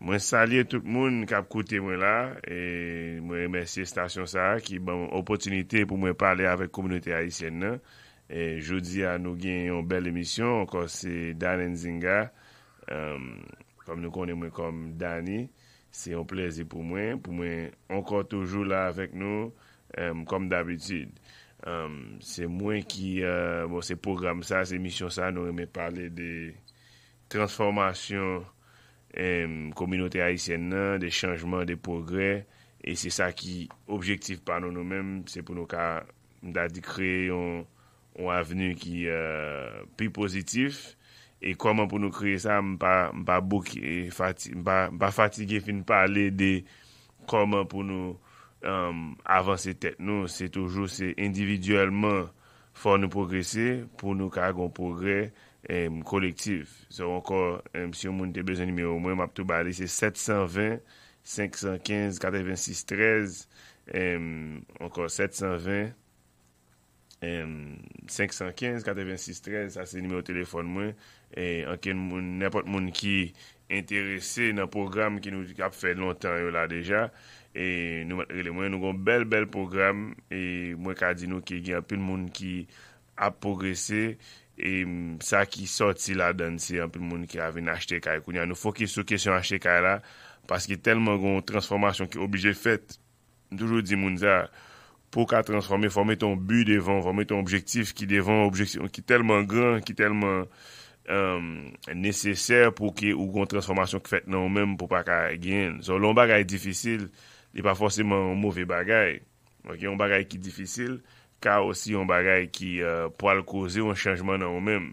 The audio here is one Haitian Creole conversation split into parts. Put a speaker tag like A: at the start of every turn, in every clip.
A: Mwen salye tout moun kap koute mwen la e mwen remesye stasyon sa ki bon opotunite pou mwen pale avek komunite Aisyen nan. E joudi an nou gen yon bel emisyon kon se Dan Nzinga um, kon nou konen mwen konm Dani. Se yon pleze pou mwen. Pou mwen ankon toujou la avek nou um, konm dabitid. Um, se mwen ki mwen uh, bon, se program sa, se emisyon sa mwen reme pale de transformasyon kominote a isen nan, de chanjman, de progre, e se sa ki objektif pa nou nou menm, se pou nou ka da di kreye yon aveni ki euh, pi pozitif, e koman pou nou kreye sa, mpa bouk, mpa fatige fin pa ale de koman pou nou avanse tek nou, se toujou se individuelman fò nou progrese, pou nou ka gon progre, kolektif. So, ankon, si yon moun te bezan nimeyo mwen, map tou bali, se 720-515-9613, ankon 720-515-9613, sa se nimeyo telefon mwen, e, anken moun, nepot moun ki interese nan program ki nou ap fe lontan yo la deja, e nou mat rele mwen, nou gon bel bel program, e mwen ka di nou ki gen apil moun ki ap progresi, E sa ki soti la dan se anpil moun ki avin achte kaj kounyan. Nou fok ki sou kesyon achte kaj la. Pas ki telman goun transformasyon ki obje fèt. Toujou di moun za. Pou ka transforme, fome ton but devan. Fome ton objektif ki devan objektif. Ki telman gran, ki telman nesesèr pou ki ou goun transformasyon ki fèt nan ou mèm pou pa kaj gen. Zon loun bagay difisil. E pa fosèman mouvè bagay. Ok, loun bagay ki difisil. ka osi yon bagay ki euh, pou al koze yon chanjman nan ou men,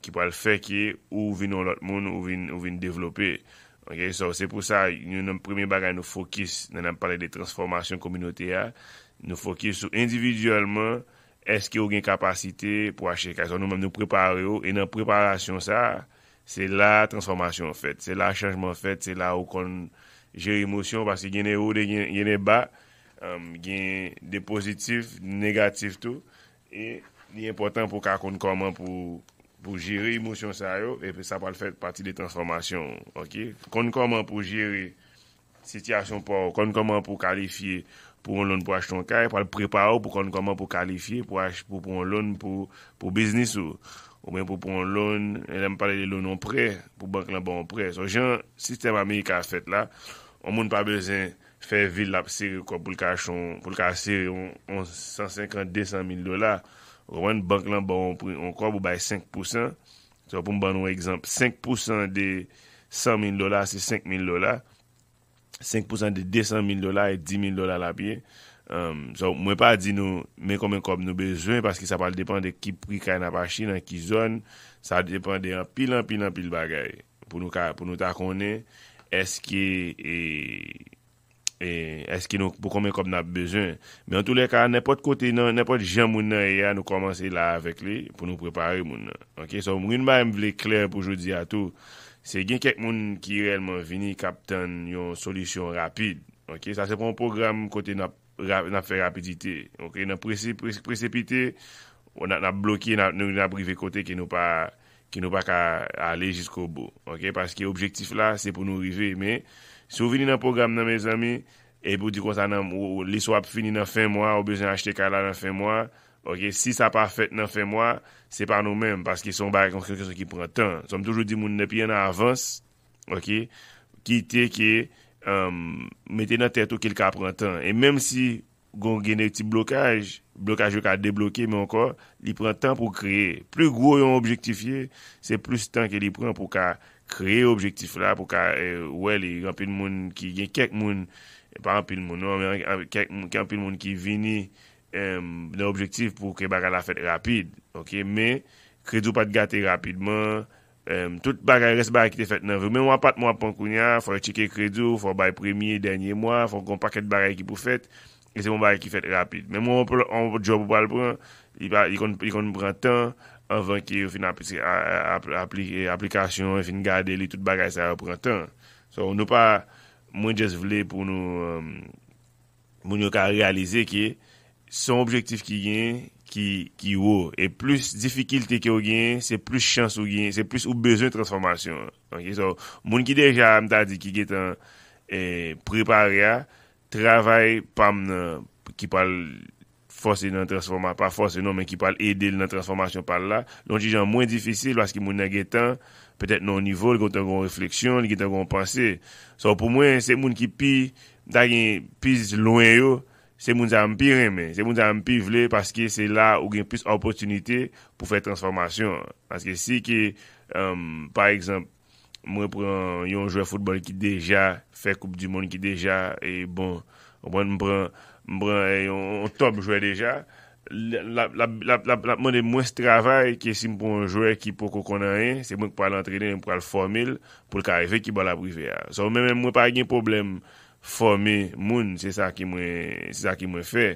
A: ki pou al feke ou vin ou lot moun, ou vin devlope. Ok, so se pou sa, yon premier bagay nou fokis, nan am pale de transformasyon kominote ya, nou fokis sou individualman, eske yon gen kapasite pou ache kaj. So nou men nou prepare yo, e nan preparasyon sa, se la transformasyon fet, se la chanjman fet, se la ou kon jere emosyon, basi genen ou de genen e ba, se la chanjman fet, gen de pozitif, negatif to e ni important pou ka konkoman pou jiri emosyon sa yo e pe sa pa l fèt pati de transformasyon konkoman pou jiri sityasyon pou ou konkoman pou kalifiye pou ou loun pou ach ton kay pou loun pou kalifiye pou ou loun pou biznis ou ou men pou ou loun e pou bank la bon pre so jan sistem amerika fèt la ou moun pa bezen fè vil la pse ko pou lkache pou lkache se 150-200 mil dola ou an bank lan ba ou kwa pou bay 5% so pou m ban nou ekzamp 5% de 100 mil dola se 5 mil dola 5% de 200 mil dola e 10 mil dola la piye um, so mwen pa di nou men koman kop nou bezwen paski sa pal depan de ki pri ka nan apashi nan ki zon sa depan de an pilan pilan pil bagay pou nou ta konen eske e... e eske nou pou konmen kom nan ap bezen. Men an tou le ka, nepot kote nan, nepot jen moun nan eya nou komanse la avek li pou nou prepari moun nan. Ok, son moun mwen mwen vle kler pou jodi atou, se gen kek moun ki relman vini kapten yon solisyon rapide. Ok, sa se pon program kote nan ap fe rapidite. Ok, nan presepite ou nan ap bloki nan ap rive kote ki nou pa ka ale jisko bo. Ok, paske objektif la, se pou nou rive, men Souveni nan program nan mè zami, e pou di kon sa nan, ou liso ap fini nan fin mwa, ou bezè achete kala nan fin mwa, ok, si sa pa fèt nan fin mwa, se pa nou mèm, paske son bak kon kèl kèl ki pren tan. Sonm toujou di moun ne piye nan avans, ok, ki te ke euh, mette nan tèto kèl ka pren tan. E mèm si gon genè ti blokaj, blokaj yo ka deblokè, mè ankon, li pren tan pou kreye. Plè gwo yon objektifiye, se plus tan ke li pren pou ka... kreye objektif la pou ka, eh, wè li yon pil moun ki gen kek moun, e pa an pil moun, an non, eh, pil moun ki vini, an objektif pou kre baga la fèt rapide, ok? Men, kredou pat gate rapidman, tout baga res baga ki te fèt nan vè, men wapat moun apan kounya, fò rechike kredou, fò baga premye denye mwa, fò kompa ket baga ki pou fèt, e se moun baga ki fèt rapide. Men moun jòp wapal pran, yon pran tan, anvan ki ou fin aplikasyon, fin gade li tout bagay sa yo pran tan. So nou pa mwen jes vle pou nou moun euh, yo ka realize ki son objektif ki gen ki wou. E plus difikilte ki ou gen, se plus chans ou gen, se plus ou bezon transformasyon. Ok, so moun ki deja mta di ki gen tan eh, preparea, travay pam nan ki pal... fos e nan transformasyon, pa fos e nan men ki pale ede nan transformasyon pale la, loun dijan mwen difisil waz ki moun nan getan petet nan nivou, li getan goun refleksyon, li getan goun panse. So pou mwen, se moun ki pi, ta gen pis loun yo, se moun zan mpi reme, se moun zan mpi vle, paske se la ou gen pis oposunite pou fe transformasyon. Paske si ki euh, par exemple, mwen pren yon jouè foutbol ki deja, fe koup di moun ki deja, e bon, mwen mpren mbran e yon top jwè deja, la mwen de mwen se travay, ke sim pou mwen jwè ki pou kou konan en, se mwen pou al antrene, mwen pou al formil, pou l'kareve ki bou al aprive ya. So mwen mwen pa gen problem, formi moun, se sa ki mwen fe,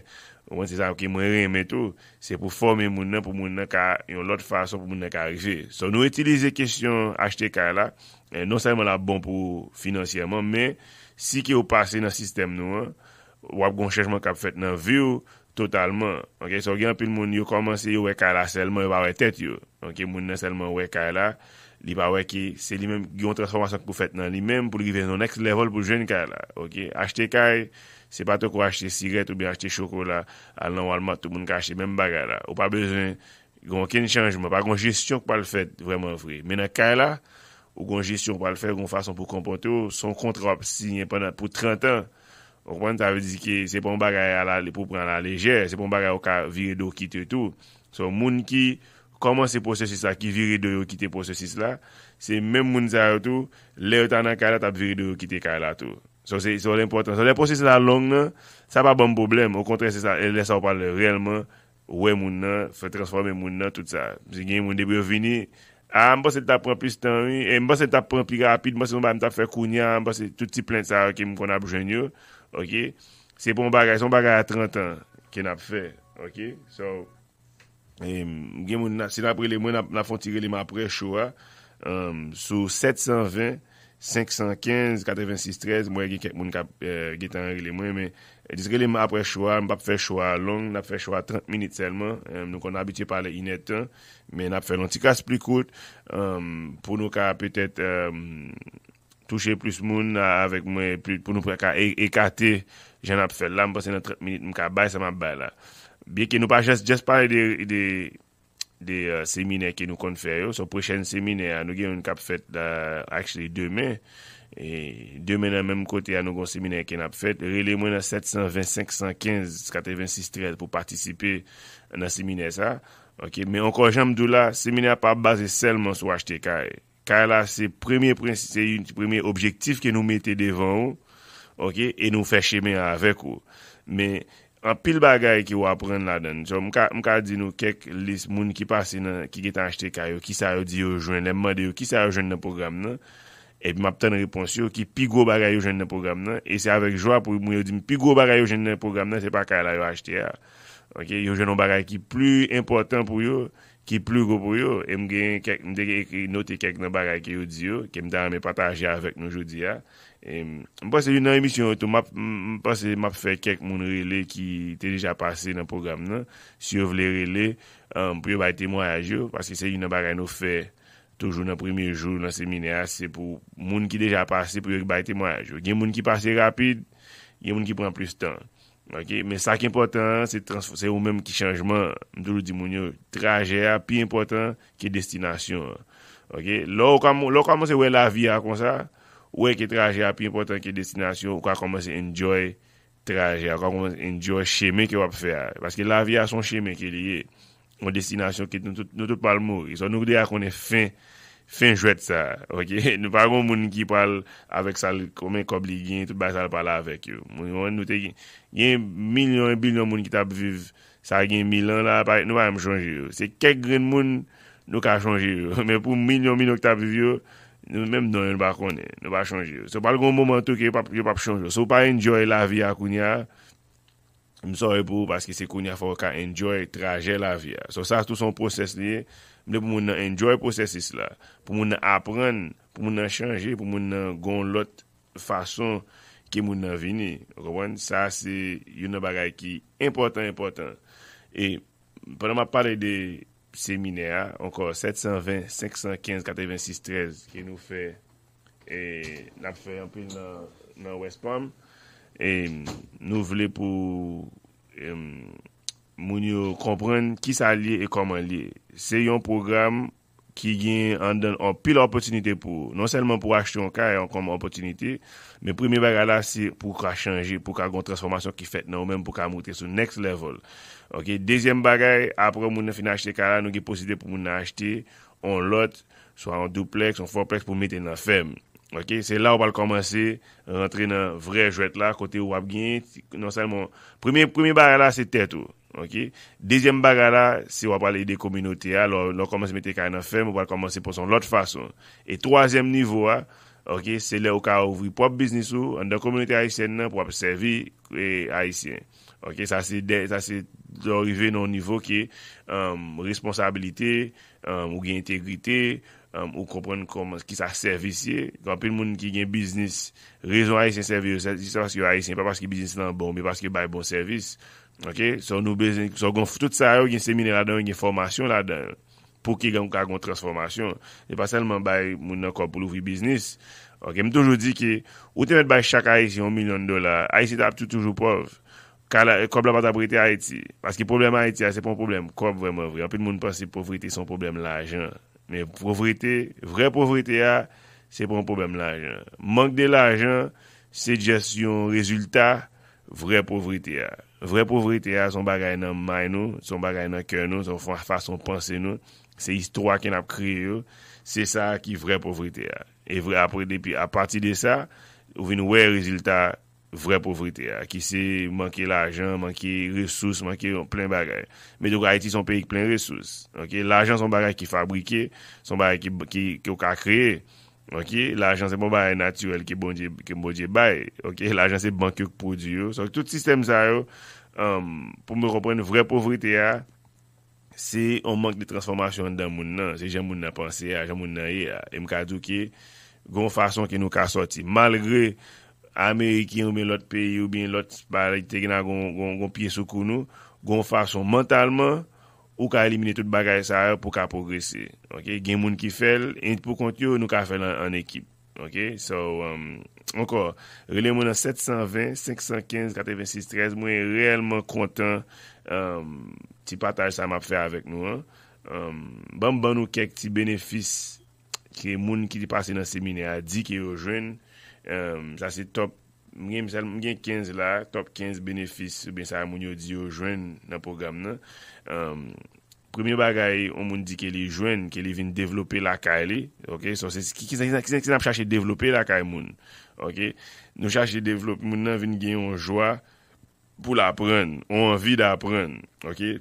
A: ouan se sa ki mwen reme tout, se pou formi moun nan, pou moun nan ka, yon lot fason pou moun nan kareve. So nou etilize kesyon HTK la, eh, non sa yon mwen la bon pou financièman, mwen si ki ou pase nan sistem nou an, wap gon chanjman kap fèt nan vyou, totalman, anke, sou gen apil moun yo komanse, yo wey kala selman, yo ba wey tèt yo, anke, moun nan selman wey kala, li ba wey ki, se li menm, yon transformasyon pou fèt nan, li menm pou li ven yon next level pou jen kala, anke, achete kala, se pa to ko achete siret ou bi achete chokola, al nan wal mat, tou moun kache menm baga la, ou pa bezen, gon ken chanjman, pa gon jistyon pou pal fèt, vremen vre, menan kala, ou gon jistyon pou pal f Ou koman ta ve di ki se pon bagay pou pran la lejè, se pon bagay ou ka vire do kite tout. So bon moun ki koman se posesis la ki vire do yo kite posesis la, se men moun sa yo tout, le ou ta nan kala tap vire do yo kite kala tout. So se sor lè important. So lè posesis la long nan, sa pa bon problem. Ou kontre se sa, elè sa ou pale rellman, we moun nan, fe transforme moun nan tout sa. Se gen moun debi ou vini, a mbos se tap pran pi stanyi, mbos se tap pran pi rapid, mbos se mba mta fe kounyan, mbos se touti plen sa yo ke mkon ap jenyo. Ok, se pou m bagay, se m bagay a 30 an, ke nap fe, ok, so, gen moun, se nap relemwen, nap fon ti relem apre chou a, sou 720, 515, 9613, mwen gen ket moun kap eh, getan relemwen, men, eh, se relemwen apre chou a, m pap fe chou a long, nap fe chou a 30 minit selman, nou kon abitye pale inetan, men nap fe lonti kase pli kout, pou nou ka petet... touche plus moun avèk mwen pou nou ekate jan ap fèt. La mwen pasen nan 30 minit mwen ka bay sa mwen bay la. Biye ki nou pa jes pari de seminer ki nou kon fè yo, sou prechen seminer anou gen mwen kap fèt aksli demè, demè nan mèm kote anou gon seminer ki nap fèt, rele mwen nan 725-115-9613 pou patisipe nan seminer sa. Ok, men ankon jan mdou la, seminer pa base selman sou achete kaj. Ka la se premye objektif ke nou mette devan ou, ok, e nou fè sheme avèk ou. Men, an pil bagay ki ou apren la den. Mwen ka di nou, kek lis moun ki pase nan, ki getan achete ka yo, ki sa yo di yo jwen, lemman de yo, ki sa yo jwen nan program nan, epi mapten repons yo, ki pi go bagay yo jwen nan program nan, e se avèk jwa pou mwen yo di, pi go bagay yo jwen nan program nan, se pa ka la yo achete ya. Ok, yo jwen nou bagay ki plu important pou yo, Ki plou go pou yo, e m deke note kek nan bagay ki yo diyo, kem da me pataje avèk nou jodi ya. E, m pase yon nan emisyon, m pase m ap fè kek moun rele ki te deja pase nan program nan, si yo vle rele, um, pou yo baye temoyaj yo, paske se yon nan bagay nou fè toujou nan premiye joun nan seminer, se pou moun ki deja pase pou yo baye temoyaj yo. Gen moun ki pase rapide, gen moun ki pran plus tan. Mè sa ki important, se ou mèm ki chanjman, mdoulou di moun yo, traje a pi important ki destinasyon. Lò kwa monsen wè la vi a kon sa, wè ki traje a pi important ki destinasyon, wè kwa kwa monsen enjoy traje a, kwa monsen enjoy cheme ki wap fè a. Paske la vi a son cheme ki liye, ou destinasyon ki nou tout pal mou, sou nou kde a konen fin traje. finjwet sa, ok, nou pa goun moun ki pal avek sal komen kobli gen, tout ba sal pala avek yo, nou te gen, gen milyon, e bilion moun ki tab viv, sa gen milon la, nou pa yon mou chanji yo, se kek gren moun nou ka chanji yo, men pou milyon, milyon ki tab viv yo, nou menm don yon nou ba konen, nou ba chanji yo, sou pa lgon mouman tou ki yo pa chanji yo, sou pa enjoy la viya koun ya, mou sawe pou, paske se koun ya fokan enjoy traje la viya, sou sa tout son proses liye, mè pou moun an enjoy pou sè sè sè la, pou moun an apren, pou moun an chanje, pou moun an gon lot fason ke moun an vini, rwan, sa se yon nan bagay ki impotant, impotant. E, pwè nan ma pale de seminè a, ankor, 720, 515, 96, 13, ke nou fè, nan fè anpil nan West Palm, e, nou vle pou e, euh, m, Moun yo kompren ki sa liye e koman liye. Se yon program ki gen an dan an pil opotinite pou. Non selman pou achte yon ka e an kom opotinite. Men premi bagay la se pou ka chanje, pou ka gon transformasyon ki fet nan ou men pou ka moutre sou next level. Dezyen bagay, apre moun fin achte ka la, nou ki posite pou moun achte, an lot, swa an duplex, an forplex pou miten nan fem. Se la ou pal komanse, rentre nan vre jwet la, kote ou ap gen. Non premi bagay la se tet ou. Ok, dezyem baga la, se wap wale ide kominote ya, lò komanse mette ka yon fèm, wap wale komanse ponson lòt fason. E troasyem nivou a, ok, se lè waka ouvri pwap biznis ou, an da kominote Aisyen nan, pwap servi Aisyen. Ok, sa se dè, sa se dè orive euh, nou nivou ki, responsabilite, ou gen integrite, ou kompren koman ki sa servisye. Gwapil moun ki gen biznis, rezon Aisyen servisye, si sa paske yo Aisyen, pa paske biznis nan bon, mi paske bay bon servisye. Ok, so nou bezin, so gon foute sa yo gen seminer la dan, gen formasyon la dan Pou ki gen kon kon transformasyon Ne pa selman bay moun nan kob pou louvri biznis Ok, m toujou di ki, ou te met bay chak ay si yon milyon dola Ay si tap tou toujou pov Kob la pata brete a iti Paske problem a iti a, se pon problem, kob vreman vreman Pe moun pas se povrete son problem la ajan Men povrete, vre povrete a, se pon problem la ajan Mank de la ajan, se jesyon rezultat Vre povriti a. Vre povriti a son bagay nan may nou, son bagay nan ken nou, son fwa fwa son panse nou, se istro a ken ap kre yo, se sa ki vre povriti a. E vre apre depi. A pati de sa, ou vi nou we rezultat vre povriti a. Ki se manke la ajan, manke resous, manke plen bagay. Me do ka Haiti son peyik plen resous. Ok, la ajan son bagay ki fabrike, son bagay ki ou ka kreye. Ok, l'ajans se mou baye naturel ki mboje baye, ok, l'ajans se bankyok prodiyo, so tout sistem sa yo, um, pou mwen repren vre povrite ah, ya, se on mank de transformasyon dan moun nan, se jen moun nan panse ya, ah, jen moun nan ah. ye, mkado ki, goun fason ki nou ka soti, malgre Amerikin ou bin lot peyi ou bin lot pari te gena goun piye soukoun nou, goun fason mentalman, ou ka elimine tout bagay sa e pou ka progresi. Ok, gen moun ki fel, ent pou konti yo nou ka fel an ekip. Ok, so, ankor, um, rele moun an 720, 515, 96, 13, moun e realman kontan ti pataj sa map fe avèk nou. Um, bam ban nou kek ti benefis ki moun ki di pase nan seminer, a di ki yo jwen, um, sa se top m gen 15 la, top 15 benefis ben sa moun yo di yo jwen nan program nan premye bagay, moun di ke li jwen ke li vin devlope lakay li ok, so se si kizan kizan ap chache devlope lakay moun nou chache devlope moun nan vin gen yon jwa pou l apren ou anvi d apren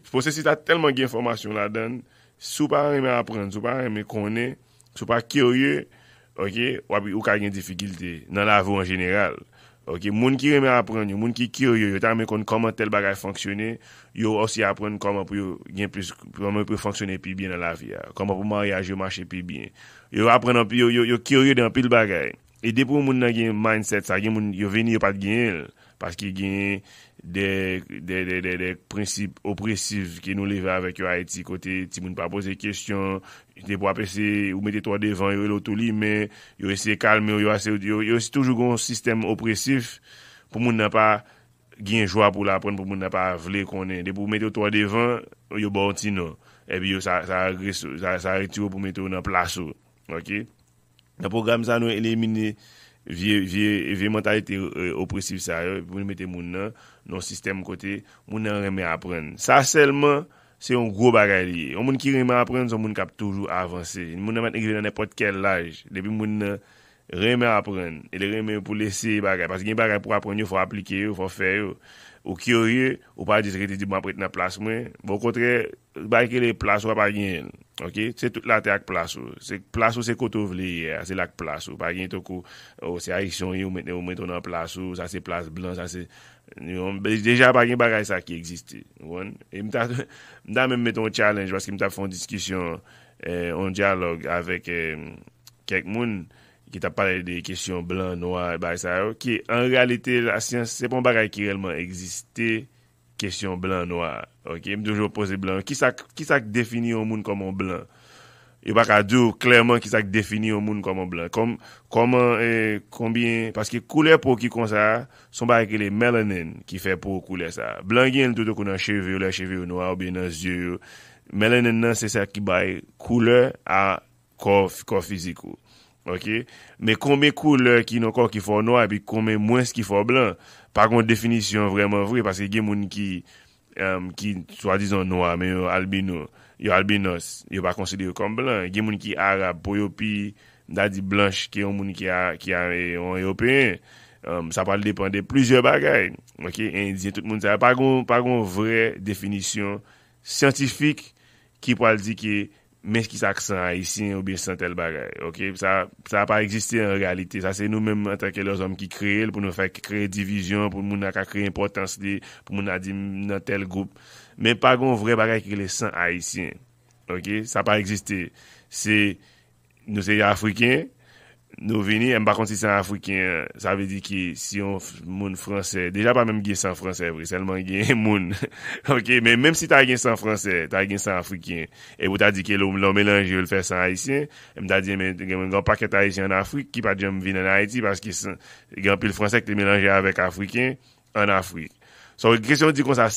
A: pou se si ta telman gen informasyon la dan sou pa reme apren, sou pa reme konen, sou pa kyorye ok, wapi ou ka gen difikilte nan lavo an general Ok, moun ki reme apren yo, moun ki kyo yo, yo ta men kon koman tel bagay fonksyonen, yo osi apren koman pou yo gen plus, koman pou fonksyonen pi bien nan la vi ya. Koman pou man reaj yo manche pi bien. Yo apren an pi yo, yo kyo yo den an pi l bagay. E depo moun nan gen mindset sa, gen moun yo veni yo pat gen el, paski gen de, de, de, de, de prinsip opresiv ki nou leve avèk yo a eti kote, ti moun pa pose kestyon, De pou apese ou mette to devan yo lo to li, men yo ese kalme yo, yo se toujou goun sistem opresif, pou moun nan pa gien jwa pou la apren, pou moun nan pa vle konen. De pou mette to devan, yo bantino, e bi yo sa reti yo pou mette yo nan plaso. Ok? Nan program sa nou elimine vie mentalite euh, opresif sa yo, pou moun mette moun nan, nan sistem kote, moun nan reme apren. Sa selman, Se yon gwo bagay liye. O moun ki reme apren, son moun kap toujou avanse. Moun nan mèten gwen nan epotkel laj. Depi moun reme apren. E le reme pou lesi bagay. Pas gen bagay pou apren yo, fò aplike yo, fò fè yo. Ou kyor yo, ou pa di sredi di bon apret nan plas mwen. Vò bon, kontre, bakye le plas wap agyen. Ok? Se tout la te ak plas wou. Se plas wou se koto vle yè. Se lak plas wou. Pagyen to kou, ou oh, se a yon yon, ou men ton nan plas wou. Sa se plas blan, sa se... Deja bagen bagay sa ki egziste e Mda men meton challenge Bas ki mta fon diskisyon eh, On diyalog avek eh, Kek moun Ki ta pale de kesyon blan, noy e En realite la siyans Se pon bagay ki relman egziste Kesyon blan, noy Mdojou pose blan Ki sa defini moun komon blan E baka do, klerman ki sak defini yo moun koman blan. Koman e, kombien, paske koule pou ki konsa, son ba ekele melanin ki fe pou koule sa. Blan gen l touto konan cheve ou lè, cheve ou noua ou bi nan zye yo. Melanin nan se sak ki baye koule a kò fizikou. Ok? Me kome koule ki nou kò ki fò noua e pi kome mwen se ki fò blan. Par kon definisyon vreman vre, paske gen moun ki, ki swa dizon noua, men yo albino. yo albinos, yo pa konsidye yo kom blan. Gen moun ki Arab, Poyopi, Dadi Blanche, ke yon moun ki yon European, um, sa pa l depande plizye bagay. Ok, en diye tout moun, pa goun vre definisyon santifik ki pa l di ki men skisa k san Haitien ou bin san tel bagay, ok? Sa, sa pa egziste en realite. Sa se nou men manteke lòz om ki kre, pou nou fè k kre divizyon, pou moun a ka kre yon potansi de, pou moun a di nan tel goup. Men pa gon vre bagay ki le san Haitien, ok? Sa pa egziste. Se nou se yon Afriken, Nou vini, m bakon si san Afrikin, sa ve di ki, si yon moun franse, deja pa menm gen san franse vri, selman gen moun. Ok, menm si ta gen san franse, ta gen san Afrikin, e wou ta di ki, loun m loun melanje yon fè san Haitien, m da di menm, gen m pa ke ta Haitien an Afrikin, ki pa di yon m vin an Haiti, paski gen pil fransek te melanje avèk Afrikin an Afrikin. So, kresyon di kon sa,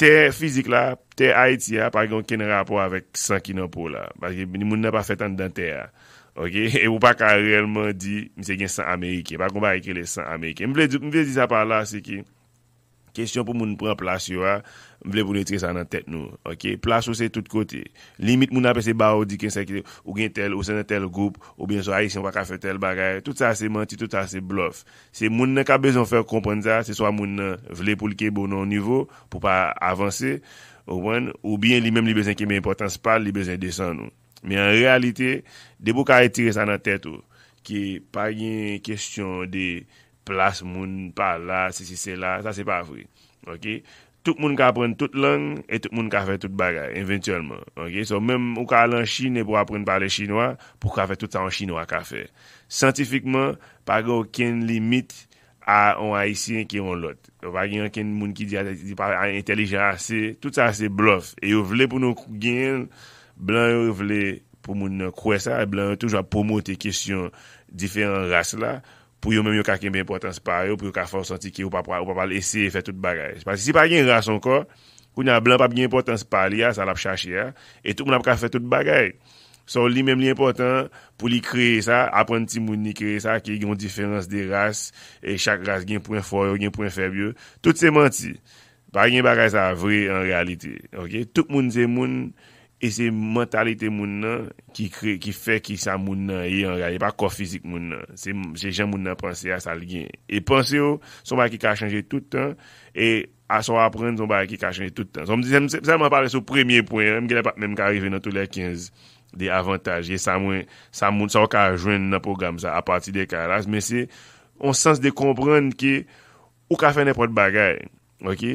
A: te fizik la, te Haiti a, pa gen kene rapò avèk san ki nan pou la, paski moun nan pa fè tan den te a. E pou pa ka realman di, mi se gen 100 Amerike, pa kon ba ekre le 100 Amerike Mi vle di sa pa la, se ki, kesyon pou moun pren plas yo a, ah. mi vle pou netre sa nan tet nou Plas yo se tout kote, limit moun apese ba ou di ken se ki, ou gen tel, ou se nan tel group Ou bien so a yi si yon pa ka fe tel bagay, tout sa se manti, tout sa se bluff Se moun nan ka bezon fe kompren za, se so a moun nan vle pou li ke bonon nivou, pou pa avanse Ou bien li menm li bezen kemen importan se pal, li bezen desen nou Men en realite, oh. de pou ka etire sa nan tèt ou, ki pa gen kestyon de plas moun, pa la, si si se la, sa se pa avri. Ok? Tout moun ka apren tout lang, et tout moun ka apren tout bagay, inventyolman. Ok? So, menm ou ka alen chine pou apren pale chinois, pou ka apren tout sa an chinois ka apren. Santifikman, pa gen ou ken limit a an haisyen ki an lot. Ou pa gen ken moun ki di pa apren an entelijen ase, tout sa ase blof. E ou vle pou nou gen... blan yon vle pou moun kwe sa, blan yon toujwa pou moti kisyon diferan ras la, pou yon men yon kakem bè importans pa yo, pou yon kakem fon santi ki ou pa pal esye fè tout bagay. Si pa gen yon ras an ka, pou yon blan pap gen importans pa li ya, sa la p chache ya, e tout moun ap ka fè tout bagay. So li men li importans pou li kreye sa, apwen ti moun ni kreye sa, ki yon diferans de ras, e chak ras gen pwen foy yo, gen pwen fè byo, tout se manti. Par gen bagay sa vre en realite. Tout moun se moun, E se mentalite moun nan ki fe ki sa moun nan ye an gaya. E pa kofizik moun nan. Se jen moun nan panse a sal gen. E panse yo, son ba ki ka chanje toutan. E a son apren, son ba ki ka chanje toutan. Son mwen dise, se mwen pale sou premye poyen. Mwen gale pat menm ka arrive nan tout le 15 de avantaj. Ye e sa moun, sa moun sa wak a jwen nan program sa a pati de karas. Men se, on sens de kompren ki ou ka fene pot bagay. Ok?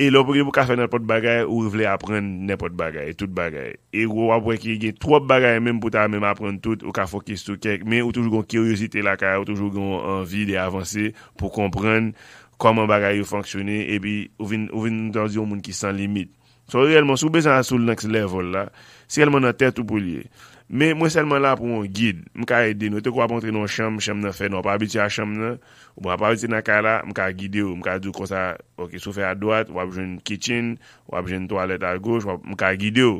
A: E lò pou gè pou ka fè nè pot bagay ou wè vle apren nè pot bagay, tout bagay. E wò wè pou wè ki gè tròp bagay mèm pou ta mèm apren tout ou ka fòkistou kèk. Mè ou toujou gon kyoriosite la ka, ou toujou gon anvi de avansè pou kompren koman bagay ou fanksyonè. E bi ou vin tansyon moun ki san limit. So, yon mwen sou bezan sou l next level la, se yon mwen nan tèt ou pou liye. Me mwen selman la pou mwen gid, mwen ka edi nou, te kwa pwantre nou chanm, chanm nan fè, mwen wap abiti a chanm nan, mwen wap abiti nan kala, mwen ka gid yo, mwen ka du konsa, ok, sou fè a doat, wap jen kitchin, wap jen toalet a goch, mwen ka gid yo.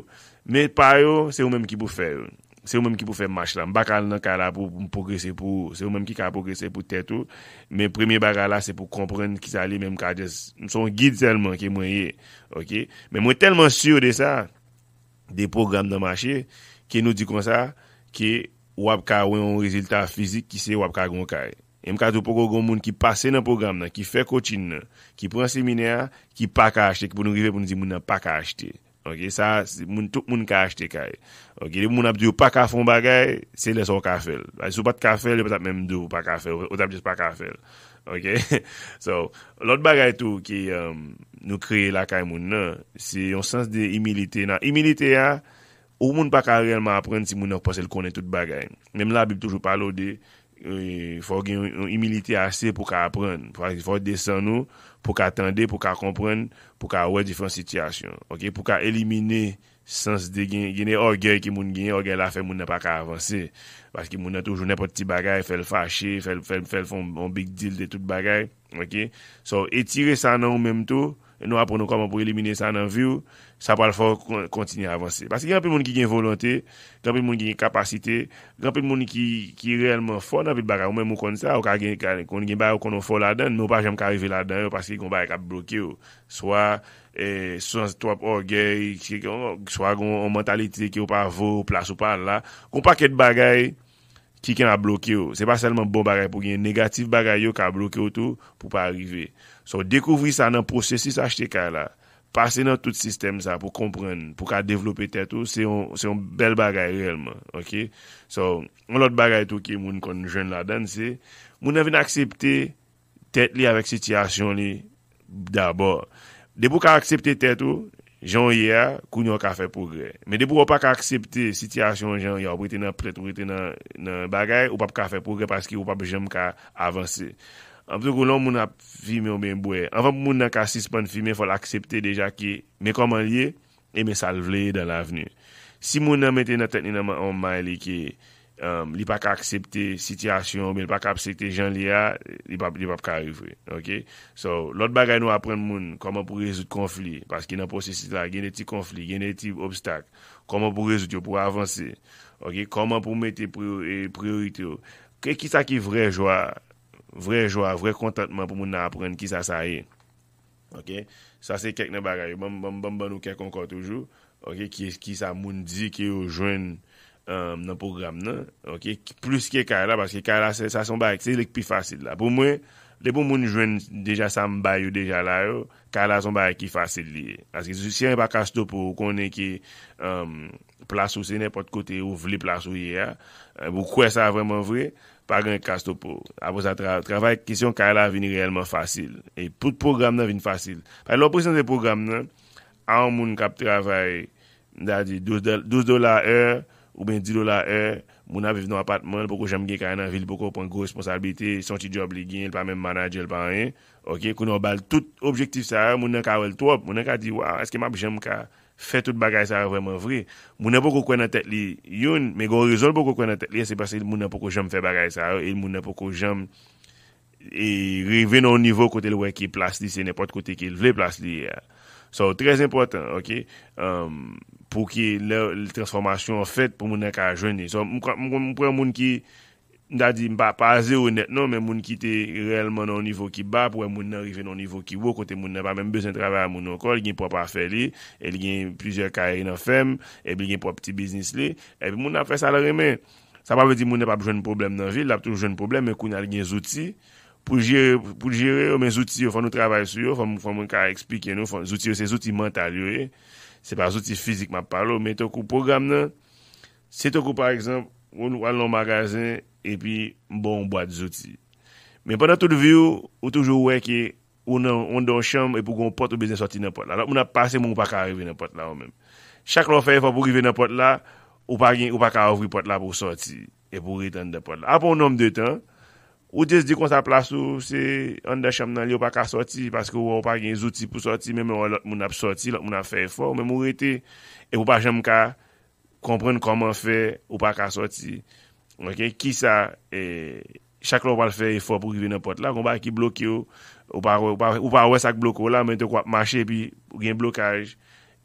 A: Me payo, se yon mwen ki pou fè yon. Se ou mèm ki pou fèm mach la, m bakal nan ka la pou m progresè pou, se ou mèm ki ka progresè pou tètou, mèm premye bakal la se pou komprenn ki sa li mèm ka jes, m son gid selman ki mwen ye, ok? Mèm mwen telman syo de sa, de program nan machè, ki nou di kon sa, ki wap ka wè yon rezultat fizik ki se wap ka gon kaj. E m kato pou kon moun ki pase nan program nan, ki fè kotin nan, ki pran seminè, ki pa ka ashte, ki pou nou grive pou nou di moun nan pa ka ashte. Ok, sa, moun tout moun ka achete kay. Ok, li moun ap di ou pa ka fon bagay, se lè son ka fel. Ay sou pat ka fel, li pat ap mèm di ou pa ka fel, ou tap di sou pa ka fel. Ok, so, lòt bagay tou ki euh, nou kreye la kay moun nan, se yon sens de imilite nan. Imilite ya, ou moun pa ka relman apren si moun nan pas el konen tout bagay. Mèm la bi poujou palo de, yon euh, imilite ase pou ka apren. Fa yon desen nou. pou ka tende, pou ka kompren, pou ka wè difran sityasyon, ok? Pou ka elimine sens de genye, genye orgey ki moun genye, orgey la fe moun nan pa ka avanse, baski moun nan toujounen pou ti bagay, fel fache, fel fon bon big deal de tout bagay, ok? So, etire sa nan ou menm tou, nou apon nou koman pou elimine sa nan viw, sa pal fòk kontinye avansè. Pase gen apè mouni ki gen volante, gen apè mouni ki gen kapasite, gen apè mouni ki reèlman fò nan pi bagay, ou mè mou konnisa, ou ka gen bagay ou konon fò ladan, nou pa jèm ka arrive ladan, ou paske kon bagay ka blokye ou. Soa, eee, soa gwen mentalite ki ou pa vò ou plas ou pan la, kon pa ket bagay ki ken a blokye ou. Se pa selman bon bagay pou gen negatif bagay ou ka blokye ou tou pou pa arrive. So, dekouvri sa nan prosesi sa achete ka la, Pase nan tout sistem sa pou kompren, pou ka develope tetou, se yon bel bagay relman, ok? So, an lot bagay tou ki moun kon jen la den se, moun avin aksepte tet li avek sityasyon li dabor. Debou ka aksepte tetou, jan yera, koun yon ka fe progre. Men debou wapak aksepte sityasyon jan, yon wite nan plet, wite nan bagay, wapak ka fe progre paski wapak jen mka avanse. Ampou tou kou loun moun ap fime ou men mbouye. Ampou moun nan ka sispan fime, fòl aksepte deja ki men koman liye e men salve liye dan la venye. Si moun nan mette nan teknina man anman li ki um, li pa ka aksepte sityasyon, mi li pa ka aksepte jan liya, li pa pa ka arifwe, ok? So, lot bagay nou apren moun, koman pou rezout konfli, paski nan posesi la geneti konfli, geneti obstak, koman pou rezout yo pou avanse, ok, koman pou mette priorite yo. Kè ki sa ki vre joua, vrej joua, vrej kontantman pou moun apren ki sa sa e. Ok, sa se kek ne bagay. Mbam mbam mbam mbam ou kek ankon toujou. Ok, ki sa moun di ki yo jwen euh, nan program nan. Ok, plus ki kala, paske kala sa son bag, se li pi fasil la. Pou mwen, li pou moun jwen deja sa mbayou deja la yo, kala son bag ki fasil li. Aske si an pa kastop ou konen ki plas ou se nepot kote ou vle plas ou ye a, pou kwe sa vreman vre, Pa gen kastopo. Apo sa travay, kisyon kare la vini reyelman fasil. E pout program nan vini fasil. Pa lopresen de program nan, an moun kap travay, nda di 12 dolar er, ou ben 10 dolar er, moun apive nan apatman, poko jem gen kare nan vil poko, pon gwo responsabilite, son ti job li gen, l pa men manajel pa en, ok, koun an bal tout objektif sa er, moun nan kare l top, moun nan ka di, waw, eske map jem ka... Fè tout bagay sa a vremen vre. Mounen pou kou kwen nan tek li yon, me goun rezol pou kou kwen nan tek li, se basi mounen pou kou jem fè bagay sa a, e mounen pou kou jem e revè nan nivou kote l wè ki plas li, se nèpote kote ki l vle plas li. So, trèz impotant, ok? Um, pou ki l transformasyon fèt pou mounen ka jwen li. So, moun pre moun ki... Nda di mpa paze ou net nou, men moun ki te realman nou nivou ki ba, pou e moun nan rife nou nivou ki wou, kote moun nan pa men bezen travè a moun nou kol, gen pou ap ap fè li, el gen plusieurs karè nan fem, epi gen pou ap ti biznis li, epi moun nan fè salari men. Sa pa vè di moun nan pa pou jwenn poublem nan vil, lap tou jwenn poublem, men kou nan gen zouti, pou jwere ou men zouti yo, fon nou travè sou yo, fon moun ka ekspikye nou, fon zouti yo, se zouti mental yo e, se pa zouti fizik ma palo, men to kou program nan, epi mbo mboad zoti. Men pwè nan tout vè ou, ou toujou wè ki, ou nan, ou nan chanm, epi pou kon pot ou bezè soti nan pot la. Lòk moun ap pase, moun ap ka arive nan pot la ou men. Chak lò fè fò pou rive nan pot la, ou pa gen, ou pa ka avri pot la pou soti, epi pou reten nan pot la. Apo, ou nan mde tan, ou des di kon sa plas ou, se, an de chanm nan li, ou pa ka soti, paske ou wè ou pa gen zoti pou soti, men moun ap soti, lòk moun ap fè fò, men moun rete Ok, ki sa, e, chak lò pa l fè e fò pou ki ven nan pot la, kon ba ki blok yo, ou pa wè sak blok yo la, men te wap mache pi gen blokaj,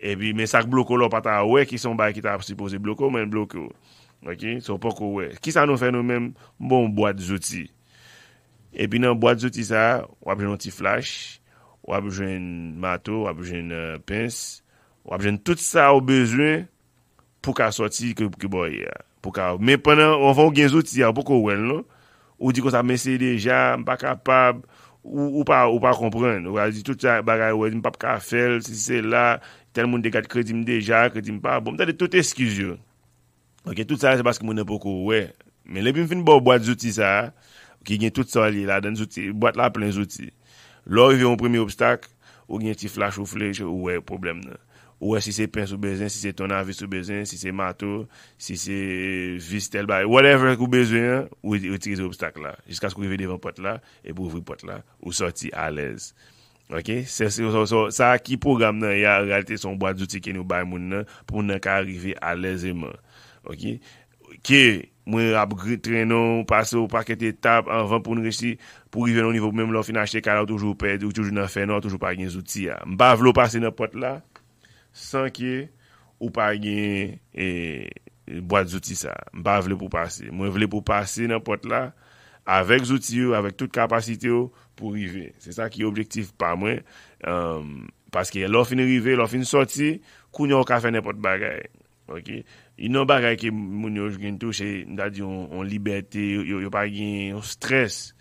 A: e pi men sak blok yo lò pata wè ki son ba ki ta sipose blok yo, men blok yo, ok, sou pok yo wè. Ki sa nou fè nou men, bon boat zouti, e pi nan boat zouti sa, wap jen yon ti flash, wap jen mato, wap jen pens, wap jen tout sa ou bezwen pou ka soti ki boy ya. Pou ka ou, men pwennan, ou fon ou gen zouti a, pou ko ouen nou, ou di kon sa mensey deja, mpa kapab, ou pa, ou pa kompren, ou a di tout sa bagay, ou a di mpa pka fel, si se la, tel moun dekat kredim deja, kredim pa, pou bon, mta de tout eskiz yo. Ok, tout sa, se bas ki mounen pou ko ouen, men lepim fin pou ou boat zouti sa, ki gen tout sa li la, den zouti, boat la plen zouti, lor yon premi obstak, ou gen ti flash ou flej, ou ouen problem nou. Ouè si se pen sou bezè, si se ton avi sou bezè, si se mato, si se euh, vis tel bay, whatever kou bezè yon, ou yotirize obstak la. Jiska skou yive devan pot la, e pou yive pot la, ou soti alèz. Ok, sa ki program nan, ya realite son boad zouti kè nou bay moun nan, pou nan ka yive alèzèman. Ok, ki mwen rap gretren nan, ou pase ou paket etap, anvan pou nou reshi, pou yive nou nivou, mwen mwen lò finashe kala, ou toujou pèd, ou toujou nan fè nan, ou toujou pak gen zouti ya. Mbav lò pase nan pot la... San ki ou pa gen e, e, boat zouti sa, mba vle pou pase. Mwen vle pou pase nan pot la, avek zouti yo, avek tout kapasite yo, pou rive. Se sa ki objektif pa mwen, ehm, paske lor fin rive, lor fin soti, kou nyon ka fe nan pot bagay. Yon bagay ke moun yo jgin touche, mda di yon liberté, yon pa gen, yon stresse.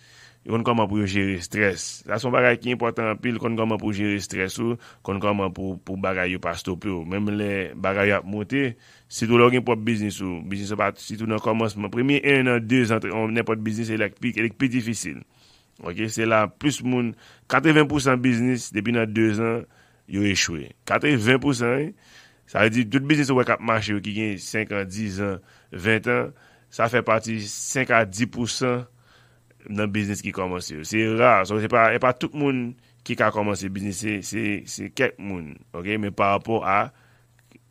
A: kon konman pou yo jere stres. Sa son bagay ki important pil, kon konman pou jere stres ou, kon konman pou bagay yo pastopi ou. Mèm le bagay yo ap mouti, sitou la ou gen pop biznis ou. Biznis ou pati sitou nan komonsman. Premi en nan deus an, on ne pati biznis elèk pi, elèk pi difisil. Ok, se la plus moun, 80% biznis depi nan deus an, yo echwe. 80% e, sa e di, tout biznis ou wak ap mache ou, ki gen 5 an, 10 an, 20 an, sa fe pati 5 an, 10% nan bisnis ki komanse yo. Se rar, so se e pa tout moun ki ka komanse bisnis, se ket moun. Ok, me par rapport a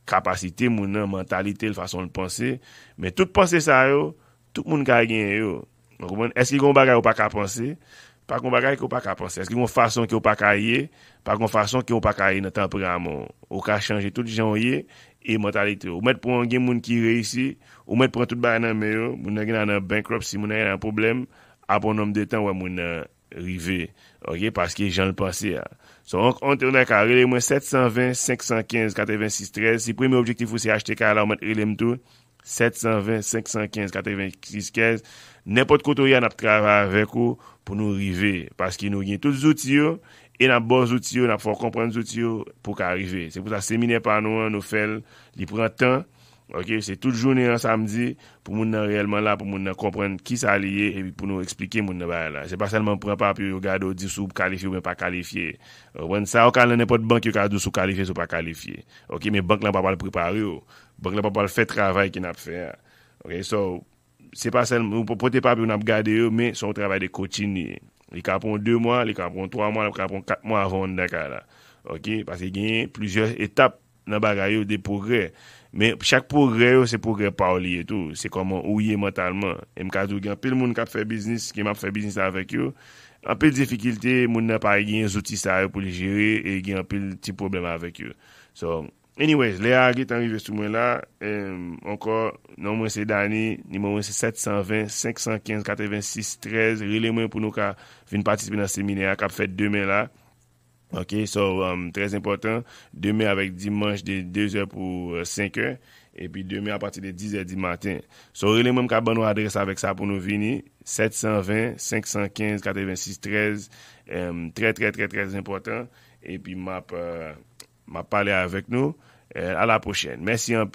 A: kapasite moun nan, mentalite, l fason l panse. Me tout panse sa yo, tout moun ka gen yo. Mwen, eske kon bagay ou pa ka panse? Pa kon bagay ki ou pa ka panse. Eske kon fason ki ou pa ka ye? Pa kon fason ki ou pa ka ye nan tanpou gaman. Ou ka chanje tout janye e mentalite yo. Ou met pou an gen moun ki reisi, ou met pou an tout bagay nan mè yo, moun nan gen nan bankrop si moun nan yon nan probleme, apon nom de tan wè mwen rive, ok, paske jan l'pansi a. So, an te wè karele mwen 720-515-9613, si premi objektif wè se achete kare la wè mwen relem tou, 720-515-9613, nepot koto yè nap travè avèk wè pou nou rive, paske nou gen tout zoutiyo, e nap bon zoutiyo, nap fòr kompran zoutiyo pou karele. Se pou sa seminè pa nou an, nou fèl li pran tan, Ok, se tout jouni an samdi, pou moun nan reyelman la, pou moun nan kompren ki sa liye, epi pou nou eksplike moun nan ba la. Se pa selman pou an pa api yo gado di sou kalifi ou moun pa kalifiye. Wan sa okan nan epot bank yo kado sou kalifi ou sou pa kalifiye. Ok, men bank nan pa apal prepare yo. Bank nan pa apal fè travay ki nan ap fè. Ok, so, se pa selman, pou te pa api yo nan ap gade yo, men son travay de koti ni. Li kapon 2 moun, li kapon 3 moun, li kapon 4 moun avon nan ka la. Ok, pase genyen plizye etap. nan bagay yo de progrè. Men chak progrè yo se progrè paoli etou. Se koman ouye mentalman. E mkazu gen apil moun kap fè biznis, gen map fè biznis avèk yo. Anpil difikilte, moun nan pa gen yon zouti sa yo pou li jere, e gen anpil ti problem avèk yo. So, anyways, euh, non le a agit anri ve sou mwen la, ankor, nan mwen se dani, ni mwen se 720, 515, 96, 13, re lè mwen pou nou ka vin patispe nan seminè a kap fè demè la. OK, so, um, très important. Demain avec dimanche de 2h pour 5h. Euh, et puis demain à partir de 10h du matin. So, les même qu'à bonne adresse avec ça pour nous venir. 720 515 86 13. très, très, très, très important. Et puis m'a, euh, avec nous. Euh, à la prochaine. Merci un peu.